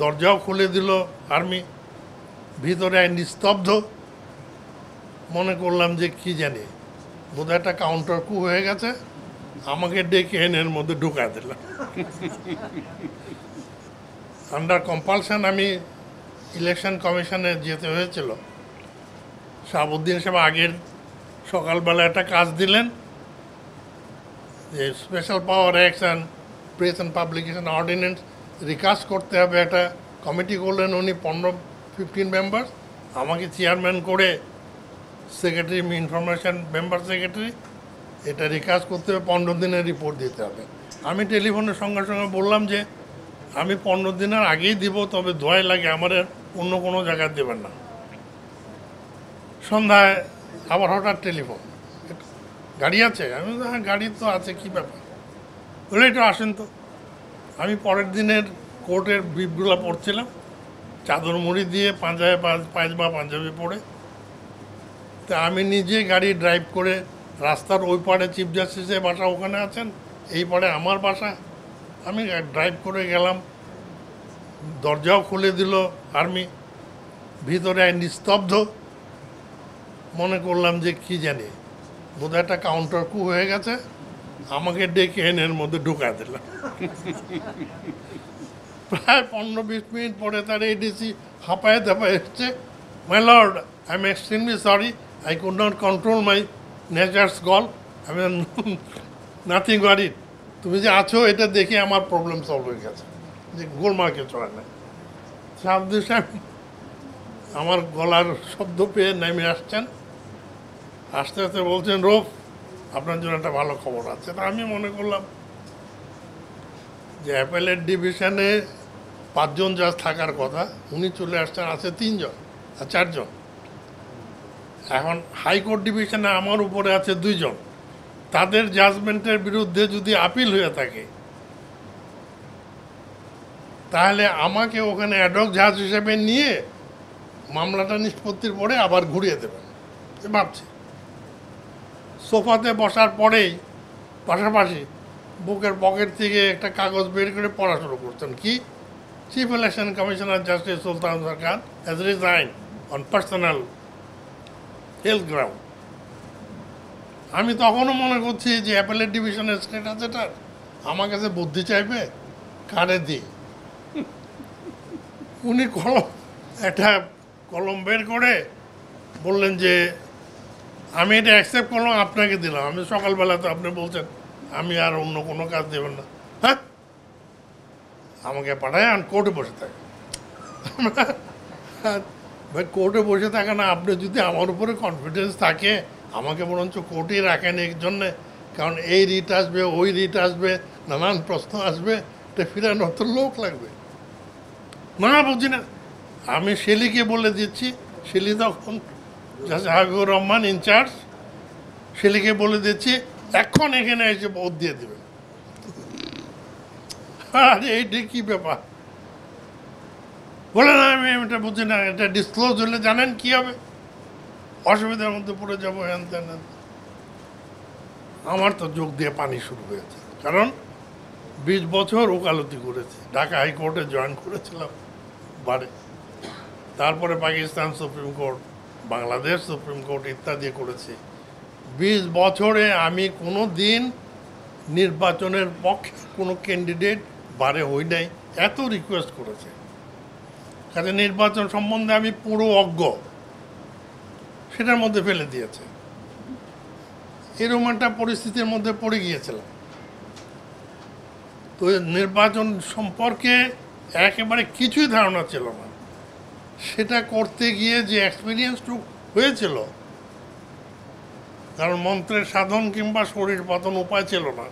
দরজাও খুলে দিল আর্মি ভিতরে নিস্তব্ধ মনে করলাম যে কি জানি বোধ একটা কাউন্টার কু হয়ে গেছে আমাকে ডেকে এনের মধ্যে ঢুকা দিলাম আন্ডার কম্পালশন আমি ইলেকশন কমিশনে যেতে হয়েছিল শাহাবুদ্দিন সাহেব আগের সকালবেলা একটা কাজ দিলেন যে special power action press and publication ordinance recast করতে হবে একটা কমিটি করলেন উনি পনেরো ফিফটিন মেম্বার আমাকে চেয়ারম্যান করে সেক্রেটারি ইনফরমেশান মেম্বার সেক্রেটারি এটা রিকাস্ট করতে হবে পনেরো দিনের রিপোর্ট দিতে হবে আমি টেলিফোনের সঙ্গে সঙ্গে বললাম যে আমি পনেরো দিনের আগেই দিব তবে ধোয়াই লাগে আমার অন্য কোনো জায়গায় দেবেন না সন্ধ্যায় আবার হঠাৎ টেলিফোন গাড়ি আছে আমি হ্যাঁ গাড়ি তো আছে কী ব্যাপার বলে একটু আসেন তো আমি পরের দিনের কোর্টের ব্রিফগুলো পড়ছিলাম চাদর মুড়ি দিয়ে পাঞ্জাবে পাঁচ পাঞ্জাবি পড়ে তা আমি নিজে গাড়ি ড্রাইভ করে রাস্তার ওই পাড়ে চিফ জাস্টিসের বাসা ওখানে আছেন এই পাড়ে আমার বাসা আমি ড্রাইভ করে গেলাম দরজাও খুলে দিল আর্মি ভিতরে নিস্তব্ধ মনে করলাম যে কি জানি বোধহয় একটা কাউন্টার কু হয়ে গেছে আমাকে ডেকে এনের মধ্যে ঢুকা দিলাম প্রায় পনেরো বিশ মিনিট পরে তার এডিসি হাঁপায় ধাপায় এসছে my lord I am extremely sorry I could not control my nature's call I nothing worried তুমি যে আছো এটা দেখে আমার প্রবলেম সলভ হয়ে গেছে যে গোল মাকে চড়া নেয় সাবদু সাহেব আমার গলার শব্দ পেয়ে নেমে আসছেন আস্তে আস্তে বলছেন রোফ আপনার জন্য একটা ভালো খবর আছে তা আমি মনে করলাম যে অ্যাপেলের ডিভিশনে পাঁচজন জাজ থাকার কথা উনি চলে আসছেন আছে তিনজন আর চারজন এখন হাইকোর্ট ডিভিশনে আমার উপরে আছে দুইজন তাদের জাজমেন্টের বিরুদ্ধে যদি আপিল হয়ে থাকে তাহলে আমাকে ওখানে অ্যাডক জাজ হিসেবে নিয়ে মামলাটা নিষ্পত্তির পরে আবার ঘুরিয়ে দেবেন ভাবছি সোফাতে বসার পরেই পাশাপাশি বুকের পকেট থেকে একটা কাগজ বের করে পড়া শুরু করতেন কি chief election commissioner justice Sultan Sarkar has resign on personal health ground আমি তখনও মনে করছি যে অ্যাপেলের ডিভিশনের স্টেটাস এটা আমার কাছে বুদ্ধি চাইবে কারে দিই উনি কলম একটা কলম বের করে বললেন যে আমি এটা অ্যাকসেপ্ট করলাম আপনাকে দিলাম আমি সকালবেলা তো আপনি বলছেন আমি আর অন্য কোনো কাজ দেবেন না হ্যাঁ আমাকে পাঠায় আমি কোর্টে বসে থাকে হ্যাঁ? ভাই কোর্টে বসে থাকে না আপনি যদি আমার উপরে কনফিডেন্স থাকে আমাকে বরঞ্চ কোর্টে রাখেন এর জন্যে কারণ এই রিট আসবে ওই রিট আসবে নানান প্রশ্ন আসবে এটা ফিরানোর তো লোক লাগবে না বুঝি না আমি শেলিকে বলে দিচ্ছি শেলি তখন হাবিবুর রহমান ইনচার্জ ছেলেকে বলে দিচ্ছি এখন এখানে এসে ভোট দিয়ে দেবে আর এইটা কি ব্যাপার বলে না আমি এটা বুঝি না এটা ডিসক্লোজ হলে জানেন কি হবে অসুবিধার মধ্যে পড়ে যাবো হ্যান তেন আমার তো যোগ দিয়ে পানি শুরু হয়েছে কারণ বিশ বছর ওকালতি করেছি ঢাকা হাইকোর্টে জয়েন করেছিলাম বারে তারপরে Pakistan supreme court Bangladesh supreme court ইত্যাদি করেছি বিশ বছরে আমি কোনো দিন নির্বাচনের পক্ষে কোনো ক্যান্ডিডেট বারে হই নাই এত রিকোয়েস্ট করেছে কাজে নির্বাচন সম্বন্ধে আমি পুরো অজ্ঞ সেটার মধ্যে ফেলে দিয়েছে এরকম একটা পরিস্থিতির মধ্যে পড়ে গিয়েছিলাম তো নির্বাচন সম্পর্কে একেবারে কিছুই ধারণা ছিল না সেটা করতে গিয়ে যে এক্সপিরিয়েন্সটুক হয়েছিল কারণ মন্ত্রের সাধন কিংবা শরীর পতন উপায় ছিল না